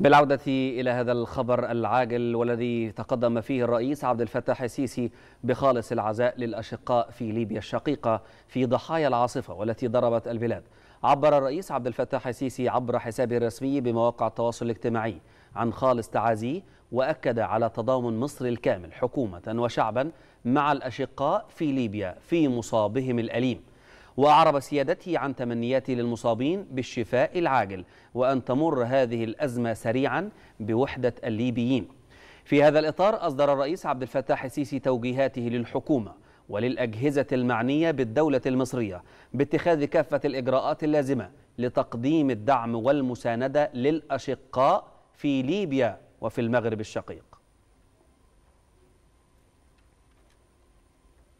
بالعودة إلى هذا الخبر العاجل والذي تقدم فيه الرئيس عبد الفتاح السيسي بخالص العزاء للأشقاء في ليبيا الشقيقة في ضحايا العاصفة والتي ضربت البلاد عبر الرئيس عبد الفتاح السيسي عبر حسابه الرسمي بمواقع التواصل الاجتماعي عن خالص تعازيه وأكد على تضامن مصر الكامل حكومة وشعبا مع الأشقاء في ليبيا في مصابهم الأليم وأعرب سيادته عن تمنياته للمصابين بالشفاء العاجل وأن تمر هذه الأزمة سريعا بوحدة الليبيين في هذا الإطار أصدر الرئيس عبد الفتاح السيسي توجيهاته للحكومة وللأجهزة المعنية بالدولة المصرية باتخاذ كافة الإجراءات اللازمة لتقديم الدعم والمساندة للأشقاء في ليبيا وفي المغرب الشقيق